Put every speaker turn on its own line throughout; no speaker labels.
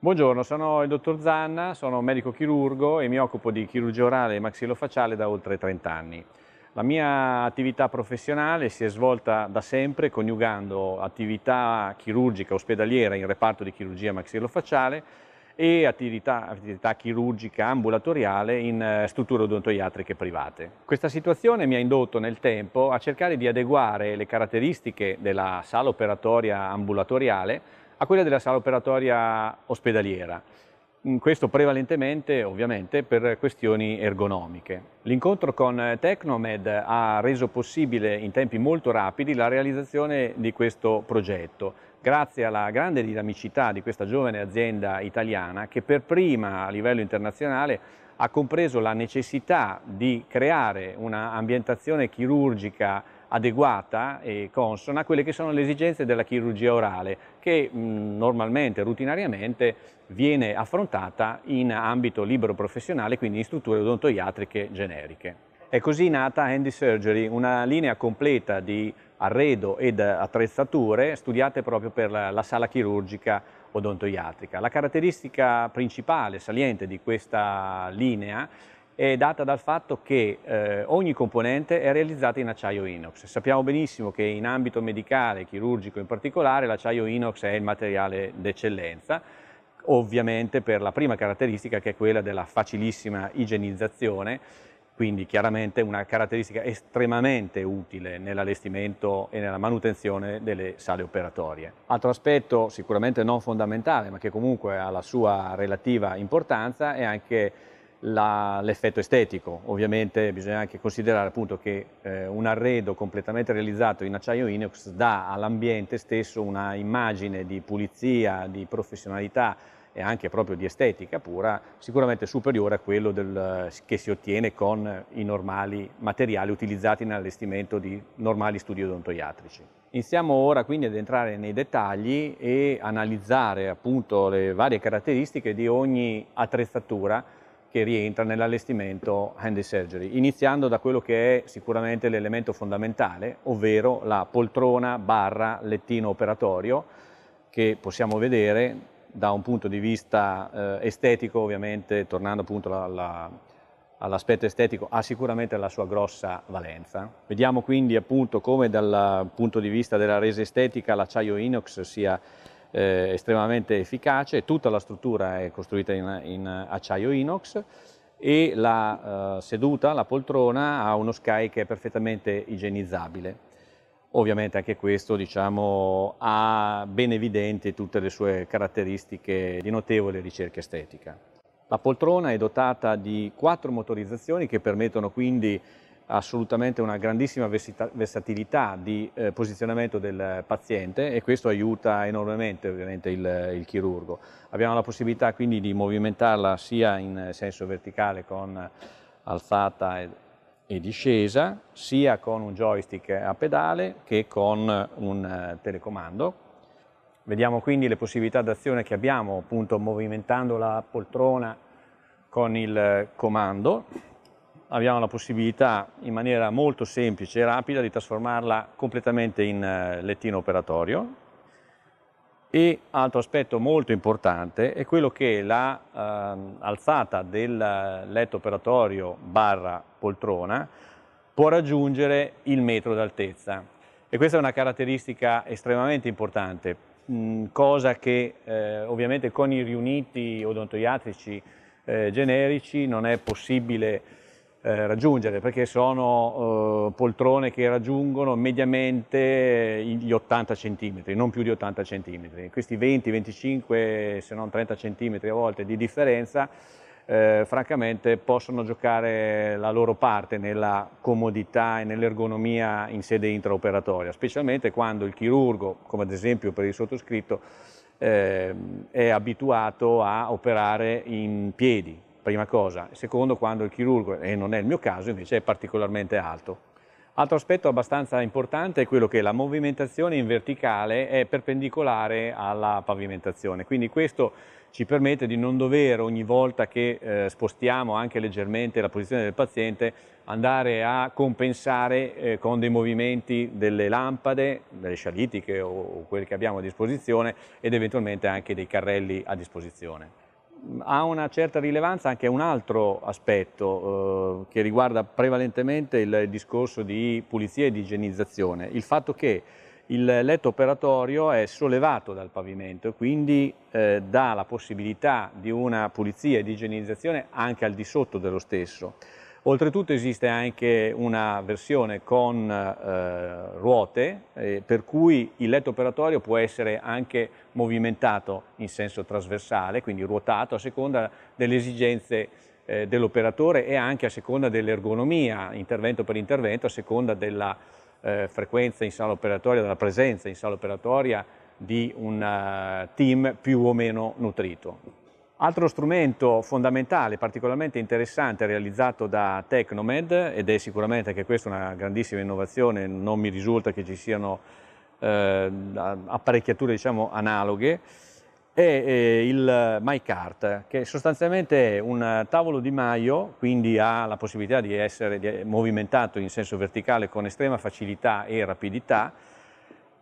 Buongiorno, sono il dottor Zanna, sono medico chirurgo e mi occupo di chirurgia orale e maxillofaciale da oltre 30 anni. La mia attività professionale si è svolta da sempre coniugando attività chirurgica ospedaliera in reparto di chirurgia maxillofaciale e attività, attività chirurgica ambulatoriale in eh, strutture odontoiatriche private. Questa situazione mi ha indotto nel tempo a cercare di adeguare le caratteristiche della sala operatoria ambulatoriale a quella della sala operatoria ospedaliera. Mm, questo prevalentemente ovviamente per questioni ergonomiche. L'incontro con Tecnomed ha reso possibile in tempi molto rapidi la realizzazione di questo progetto, grazie alla grande dinamicità di questa giovane azienda italiana che per prima a livello internazionale ha compreso la necessità di creare un'ambientazione chirurgica adeguata e consona a quelle che sono le esigenze della chirurgia orale che mh, normalmente, rutinariamente viene affrontata in ambito libero professionale, quindi in strutture odontoiatriche generiche. È così nata Handy Surgery, una linea completa di arredo ed attrezzature studiate proprio per la sala chirurgica odontoiatrica. La caratteristica principale, saliente di questa linea è data dal fatto che eh, ogni componente è realizzata in acciaio inox. Sappiamo benissimo che in ambito medicale, chirurgico in particolare, l'acciaio inox è il materiale d'eccellenza, ovviamente per la prima caratteristica che è quella della facilissima igienizzazione, quindi chiaramente una caratteristica estremamente utile nell'allestimento e nella manutenzione delle sale operatorie. Altro aspetto sicuramente non fondamentale ma che comunque ha la sua relativa importanza è anche l'effetto estetico. Ovviamente bisogna anche considerare appunto che eh, un arredo completamente realizzato in acciaio inox dà all'ambiente stesso una immagine di pulizia, di professionalità e anche proprio di estetica pura sicuramente superiore a quello del, che si ottiene con i normali materiali utilizzati nell'allestimento di normali studi odontoiatrici. Iniziamo ora quindi ad entrare nei dettagli e analizzare appunto le varie caratteristiche di ogni attrezzatura che rientra nell'allestimento handy surgery, iniziando da quello che è sicuramente l'elemento fondamentale, ovvero la poltrona barra lettino operatorio, che possiamo vedere da un punto di vista eh, estetico, ovviamente, tornando appunto all'aspetto estetico, ha sicuramente la sua grossa valenza. Vediamo quindi appunto come dal punto di vista della resa estetica l'acciaio inox sia eh, estremamente efficace, tutta la struttura è costruita in, in acciaio inox e la eh, seduta, la poltrona, ha uno sky che è perfettamente igienizzabile. Ovviamente anche questo diciamo, ha ben evidente tutte le sue caratteristiche di notevole ricerca estetica. La poltrona è dotata di quattro motorizzazioni che permettono quindi assolutamente una grandissima versatilità di eh, posizionamento del paziente e questo aiuta enormemente ovviamente il, il, chirurgo. Abbiamo la possibilità quindi di movimentarla sia in senso verticale con alzata e, e discesa, sia con un joystick a pedale che con un uh, telecomando. Vediamo quindi le possibilità d'azione che abbiamo appunto movimentando la poltrona con il comando abbiamo la possibilità in maniera molto semplice e rapida di trasformarla completamente in eh, lettino operatorio e altro aspetto molto importante è quello che la eh, alzata del eh, letto operatorio barra poltrona può raggiungere il metro d'altezza e questa è una caratteristica estremamente importante, mh, cosa che eh, ovviamente con i riuniti odontoiatrici eh, generici non è possibile eh, raggiungere, perché sono eh, poltrone che raggiungono mediamente gli 80 cm, non più di 80 cm. Questi 20, 25, se non 30 cm a volte di differenza, eh, francamente possono giocare la loro parte nella comodità e nell'ergonomia in sede intraoperatoria, specialmente quando il chirurgo, come ad esempio per il sottoscritto, eh, è abituato a operare in piedi, prima cosa. Secondo, quando il chirurgo, e non è il mio caso, invece è particolarmente alto. Altro aspetto abbastanza importante è quello che la movimentazione in verticale è perpendicolare alla pavimentazione, quindi questo ci permette di non dover ogni volta che eh, spostiamo anche leggermente la posizione del paziente andare a compensare eh, con dei movimenti delle lampade, delle scialitiche o, o quelle che abbiamo a disposizione ed eventualmente anche dei carrelli a disposizione ha una certa rilevanza anche un altro aspetto eh, che riguarda prevalentemente il discorso di pulizia e di igienizzazione, il fatto che il letto operatorio è sollevato dal pavimento e quindi eh, dà la possibilità di una pulizia e di igienizzazione anche al di sotto dello stesso. Oltretutto esiste anche una versione con eh, ruote eh, per cui il letto operatorio può essere anche movimentato in senso trasversale, quindi ruotato a seconda delle esigenze eh, dell'operatore e anche a seconda dell'ergonomia, intervento per intervento, a seconda della eh, frequenza in sala operatoria, della presenza in sala operatoria di un eh, team più o meno nutrito. Altro strumento fondamentale, particolarmente interessante, realizzato da Tecnomed, ed è sicuramente anche questa una grandissima innovazione, non mi risulta che ci siano eh, apparecchiature diciamo, analoghe, è, è il MyCart, che sostanzialmente è un tavolo di maio, quindi ha la possibilità di essere movimentato in senso verticale con estrema facilità e rapidità,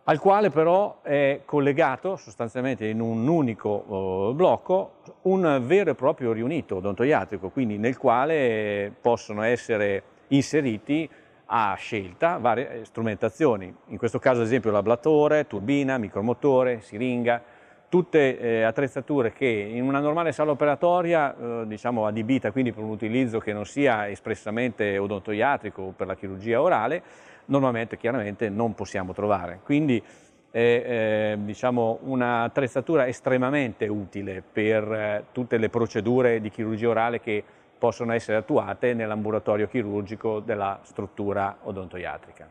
al quale però è collegato sostanzialmente in un unico eh, blocco un vero e proprio riunito odontoiatrico, quindi nel quale possono essere inseriti a scelta varie eh, strumentazioni, in questo caso ad esempio l'ablatore, turbina, micromotore, siringa, tutte eh, attrezzature che in una normale sala operatoria, diciamo adibita quindi per un utilizzo che non sia espressamente odontoiatrico o per la chirurgia orale, normalmente chiaramente non possiamo trovare. Quindi è eh, diciamo, un'attrezzatura estremamente utile per eh, tutte le procedure di chirurgia orale che possono essere attuate nell'ambulatorio chirurgico della struttura odontoiatrica.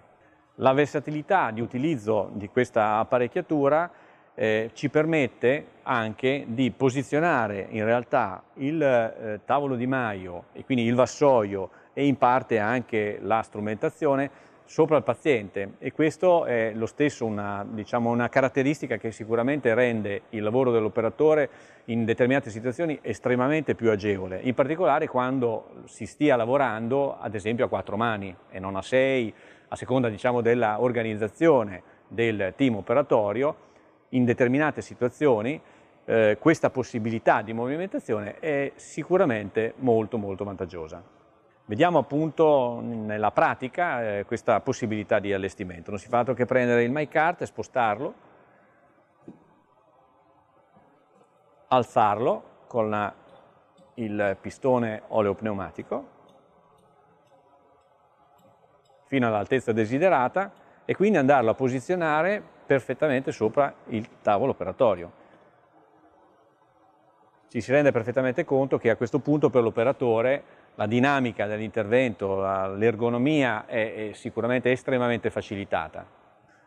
La versatilità di utilizzo di questa apparecchiatura eh, ci permette anche di posizionare in realtà il eh, tavolo di maio e quindi il vassoio e in parte anche la strumentazione sopra il paziente e questo è lo stesso una, diciamo, una caratteristica che sicuramente rende il lavoro dell'operatore in determinate situazioni estremamente più agevole, in particolare quando si stia lavorando ad esempio a quattro mani e non a sei, a seconda diciamo, dell'organizzazione del team operatorio, in determinate situazioni eh, questa possibilità di movimentazione è sicuramente molto molto vantaggiosa. Vediamo appunto nella pratica eh, questa possibilità di allestimento. Non si fa altro che prendere il MyCart e spostarlo, alzarlo con il pistone oleopneumatico fino all'altezza desiderata e quindi andarlo a posizionare perfettamente sopra il tavolo operatorio. Ci si rende perfettamente conto che a questo punto per l'operatore la dinamica dell'intervento, l'ergonomia è, è sicuramente estremamente facilitata.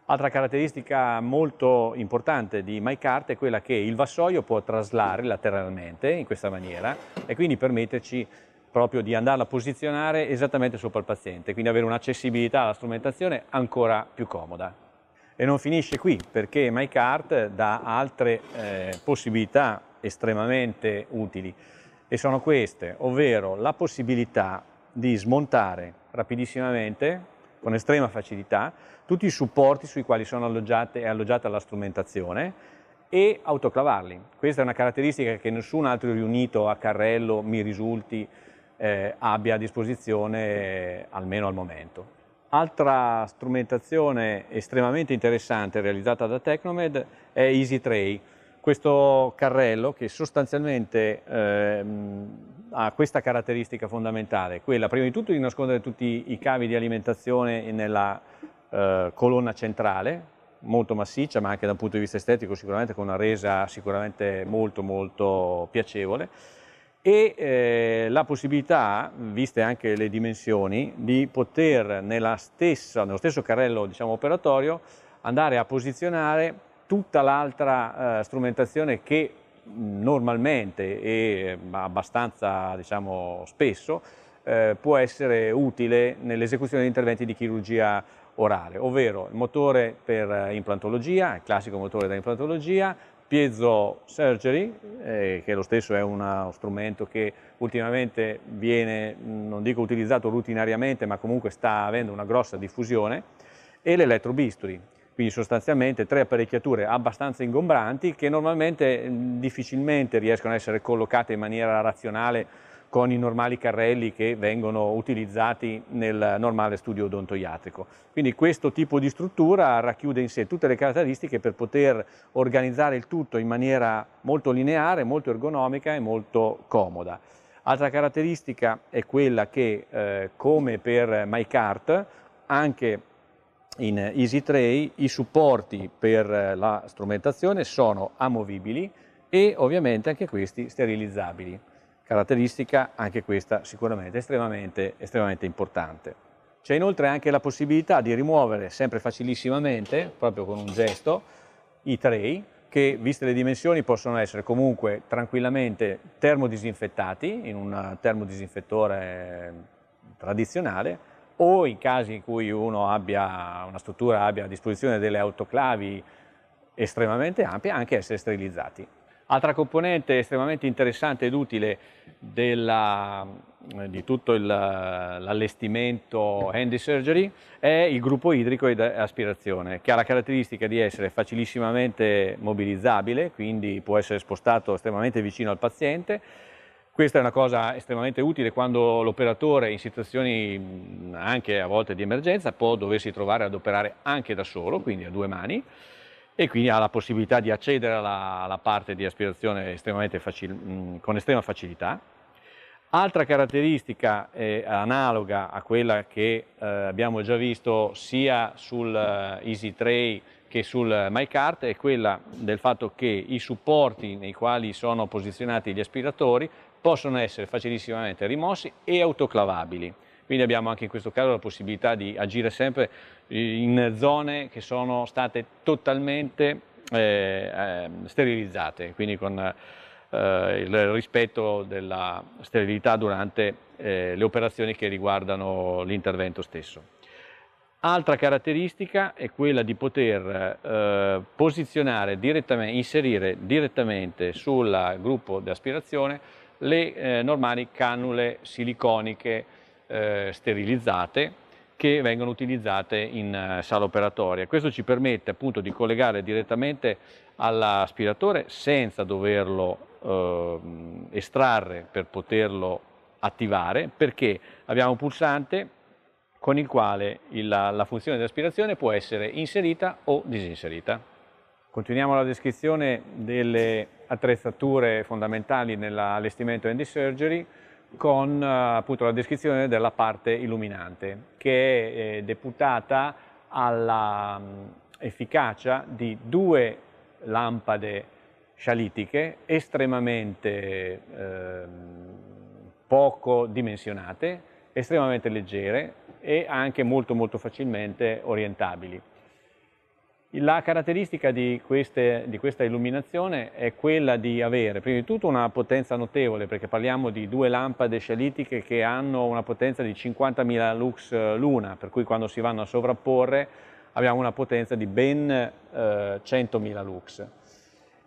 Altra caratteristica molto importante di MyCart è quella che il vassoio può traslare lateralmente in questa maniera e quindi permetterci proprio di andarla a posizionare esattamente sopra il paziente, quindi avere un'accessibilità alla strumentazione ancora più comoda. E non finisce qui perché MyCart dà altre eh, possibilità estremamente utili e sono queste, ovvero la possibilità di smontare rapidissimamente, con estrema facilità, tutti i supporti sui quali sono alloggiate, è alloggiata la strumentazione e autoclavarli. Questa è una caratteristica che nessun altro riunito a Carrello, mi risulti, eh, abbia a disposizione, eh, almeno al momento. Altra strumentazione estremamente interessante realizzata da Tecnomed è EasyTray questo carrello che sostanzialmente eh, ha questa caratteristica fondamentale, quella prima di tutto di nascondere tutti i cavi di alimentazione nella eh, colonna centrale, molto massiccia ma anche da un punto di vista estetico sicuramente con una resa sicuramente molto molto piacevole e eh, la possibilità, viste anche le dimensioni, di poter stessa, nello stesso carrello diciamo, operatorio andare a posizionare tutta l'altra eh, strumentazione che normalmente e ehm, abbastanza diciamo, spesso eh, può essere utile nell'esecuzione di interventi di chirurgia orale, ovvero il motore per implantologia, il classico motore da implantologia, piezo surgery, eh, che lo stesso è uno strumento che ultimamente viene, non dico utilizzato rutinariamente, ma comunque sta avendo una grossa diffusione, e l'elettrobisturi quindi sostanzialmente tre apparecchiature abbastanza ingombranti che normalmente mm, difficilmente riescono a essere collocate in maniera razionale con i normali carrelli che vengono utilizzati nel normale studio odontoiatrico. Quindi questo tipo di struttura racchiude in sé tutte le caratteristiche per poter organizzare il tutto in maniera molto lineare, molto ergonomica e molto comoda. Altra caratteristica è quella che, eh, come per MyCart, anche in EasyTray i supporti per eh, la strumentazione sono amovibili e ovviamente anche questi sterilizzabili, caratteristica anche questa sicuramente estremamente, estremamente importante. C'è inoltre anche la possibilità di rimuovere sempre facilissimamente, proprio con un gesto, i tray che viste le dimensioni possono essere comunque tranquillamente termodisinfettati in un termodisinfettore eh, tradizionale o in casi in cui uno abbia, una struttura abbia a disposizione delle autoclavi estremamente ampie, anche essere sterilizzati. Altra componente estremamente interessante ed utile della, di tutto l'allestimento handy surgery è il gruppo idrico ed aspirazione che ha la caratteristica di essere facilissimamente mobilizzabile, quindi può essere spostato estremamente vicino al paziente questa è una cosa estremamente utile quando l'operatore in situazioni mm, anche a volte di emergenza può doversi trovare ad operare anche da solo, quindi a due mani, e quindi ha la possibilità di accedere alla, alla parte di aspirazione facil, mm, con estrema facilità. Altra caratteristica eh, analoga a quella che eh, abbiamo già visto sia sul eh, Easy Tray che sul eh, MyCart è quella del fatto che i supporti nei quali sono posizionati gli aspiratori possono essere facilissimamente rimossi e autoclavabili. Quindi abbiamo anche in questo caso la possibilità di agire sempre eh, in zone che sono state totalmente eh, eh, sterilizzate, quindi con eh, il rispetto della sterilità durante eh, le operazioni che riguardano l'intervento stesso. Altra caratteristica è quella di poter eh, posizionare direttamente, inserire direttamente sul gruppo di aspirazione le eh, normali cannule siliconiche eh, sterilizzate che vengono utilizzate in eh, sala operatoria. Questo ci permette appunto di collegare direttamente all'aspiratore senza doverlo eh, estrarre per poterlo attivare perché abbiamo un pulsante con il quale il, la, funzione di aspirazione può essere inserita o disinserita. Continuiamo la descrizione delle attrezzature fondamentali nell'allestimento Handy Surgery con eh, appunto, la descrizione della parte illuminante che è eh, deputata all'efficacia mm, di due lampade scialitiche estremamente eh, poco dimensionate, estremamente leggere e anche molto molto facilmente orientabili. La caratteristica di, queste, di, questa illuminazione è quella di avere prima di tutto una potenza notevole perché parliamo di due lampade scialitiche che hanno una potenza di 50.000 lux eh, l'una per cui quando si vanno a sovrapporre abbiamo una potenza di ben eh, 100.000 lux.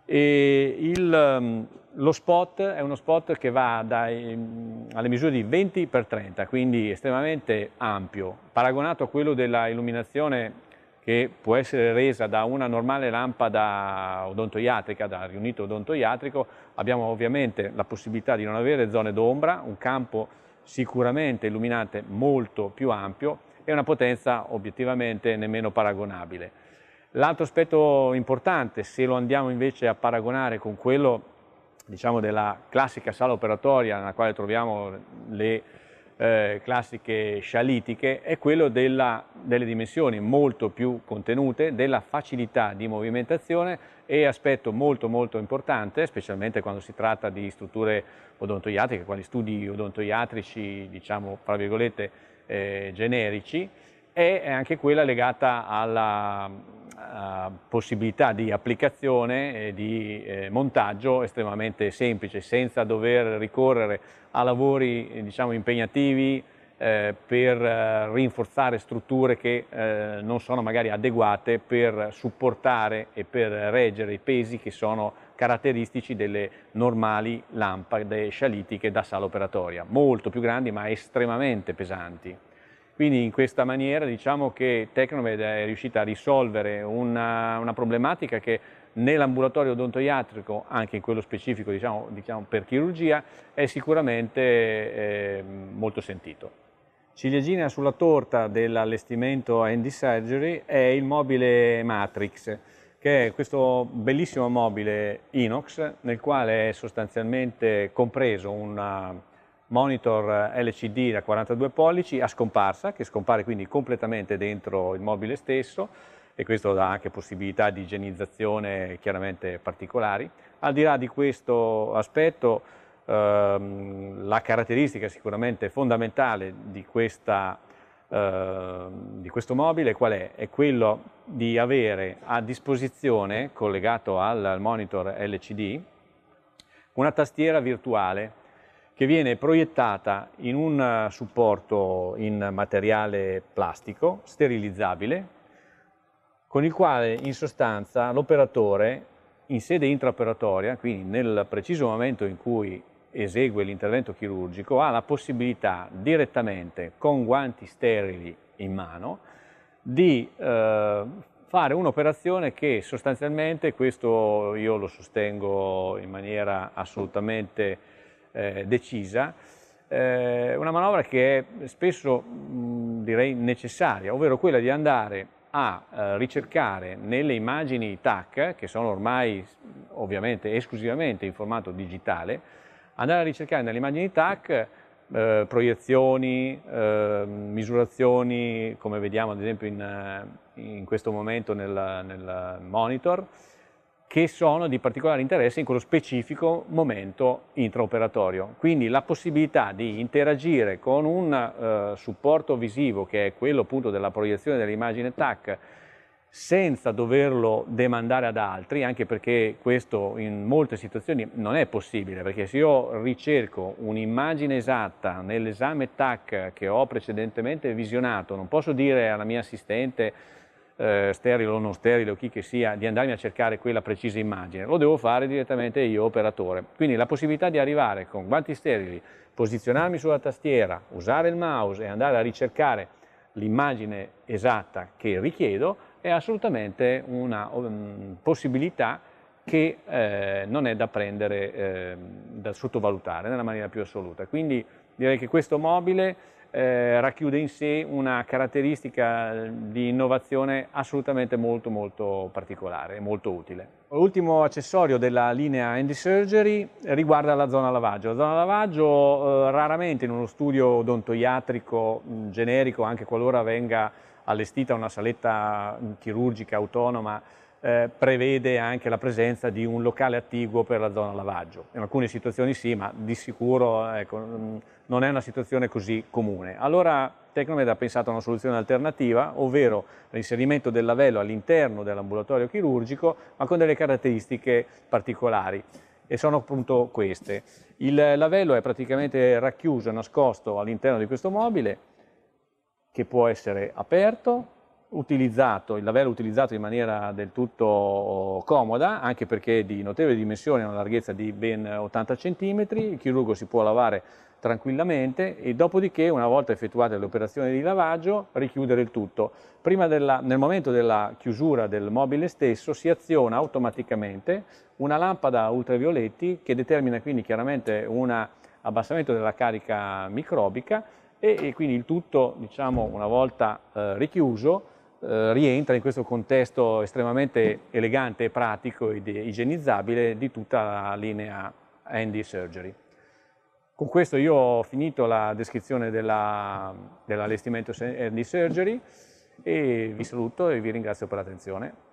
Il, ehm, lo spot è uno spot che va dai, mm, alle misure di 20 x 30, quindi estremamente ampio, paragonato a quello della illuminazione che può essere resa da una normale lampada odontoiatrica, da riunito odontoiatrico, abbiamo ovviamente la possibilità di non avere zone d'ombra, un campo sicuramente illuminante molto più ampio e una potenza obiettivamente nemmeno paragonabile. L'altro aspetto importante, se lo andiamo invece a paragonare con quello diciamo, della classica sala operatoria nella quale troviamo le eh, classiche scialitiche è quello della, delle dimensioni molto più contenute, della facilità di movimentazione e aspetto molto molto importante, specialmente quando si tratta di strutture odontoiatriche, quali studi odontoiatrici, diciamo, fra virgolette, eh, generici, è anche quella legata alla eh, possibilità di applicazione e di eh, montaggio estremamente semplice, senza dover ricorrere a lavori diciamo, impegnativi eh, per rinforzare strutture che non sono magari adeguate per supportare e per reggere i pesi che sono caratteristici delle normali lampade scialitiche da sala operatoria, molto più grandi ma estremamente pesanti. Quindi in questa maniera diciamo che Tecnomed è riuscita a risolvere una, una problematica che nell'ambulatorio odontoiatrico, anche in quello specifico diciamo, diciamo per chirurgia, è sicuramente eh, molto sentito. Ciliegina sulla torta dell'allestimento Andy Surgery è il mobile Matrix, che è questo bellissimo mobile inox nel quale è sostanzialmente compreso una, monitor eh, LCD da 42 pollici a scomparsa, che scompare quindi completamente dentro il mobile stesso e questo dà anche possibilità di igienizzazione chiaramente particolari. Al di là di questo aspetto, ehm, la caratteristica sicuramente fondamentale di, questa, eh, di questo mobile qual è? È quello di avere a disposizione, collegato al monitor LCD, una tastiera virtuale che viene proiettata in un eh, supporto in materiale plastico sterilizzabile con il quale in sostanza l'operatore in sede intraoperatoria, quindi nel preciso momento in cui esegue l'intervento chirurgico, ha la possibilità direttamente con guanti sterili in mano di eh, fare un'operazione che sostanzialmente, questo io lo sostengo in maniera assolutamente eh, decisa, eh, una manovra che è spesso mh, direi necessaria, ovvero quella di andare a eh, ricercare nelle immagini TAC, che sono ormai ovviamente esclusivamente in formato digitale, andare a ricercare nelle immagini TAC eh, proiezioni, eh, misurazioni, come vediamo ad esempio in, eh, in questo momento nel, nel monitor, che sono di particolare interesse in quello specifico momento intraoperatorio. Quindi la possibilità di interagire con un eh, supporto visivo, che è quello appunto della proiezione dell'immagine TAC, senza doverlo demandare ad altri, anche perché questo in molte situazioni non è possibile, perché se io ricerco un'immagine esatta nell'esame TAC che ho precedentemente visionato, non posso dire alla mia assistente eh, sterile o non sterile o chi che sia, di andarmi a cercare quella precisa immagine, lo devo fare direttamente io operatore. Quindi la possibilità di arrivare con guanti sterili, posizionarmi sulla tastiera, usare il mouse e andare a ricercare l'immagine esatta che richiedo è assolutamente una um, possibilità che eh, non è da prendere, eh, da sottovalutare nella maniera più assoluta. Quindi direi che questo mobile eh, racchiude in sé una caratteristica eh, di innovazione assolutamente molto molto particolare e molto utile. L'ultimo accessorio della linea Handy Surgery riguarda la zona lavaggio. La zona lavaggio eh, raramente in uno studio odontoiatrico mm, generico, anche qualora venga allestita una saletta mm, chirurgica autonoma eh, prevede anche la presenza di un locale attiguo per la zona lavaggio. In alcune situazioni sì, ma di sicuro ecco, non è una situazione così comune. Allora Tecnomed ha pensato a una soluzione alternativa, ovvero l'inserimento del lavello all'interno dell'ambulatorio chirurgico, ma con delle caratteristiche particolari e sono appunto queste. Il lavello è praticamente racchiuso e nascosto all'interno di questo mobile che può essere aperto utilizzato, il lavello utilizzato in maniera del tutto comoda, anche perché è di notevole dimensione, una larghezza di ben 80 cm, il chirurgo si può lavare tranquillamente e dopodiché una volta effettuate le operazioni di lavaggio richiudere il tutto. Della, nel momento della chiusura del mobile stesso si aziona automaticamente una lampada ultravioletti che determina quindi chiaramente un abbassamento della carica microbica e, e quindi il tutto diciamo una volta eh, richiuso eh, rientra in questo contesto estremamente elegante, pratico ed igienizzabile di tutta la linea Andy Surgery. Con questo io ho finito la descrizione dell'allestimento dell Andy Surgery e vi saluto e vi ringrazio per l'attenzione.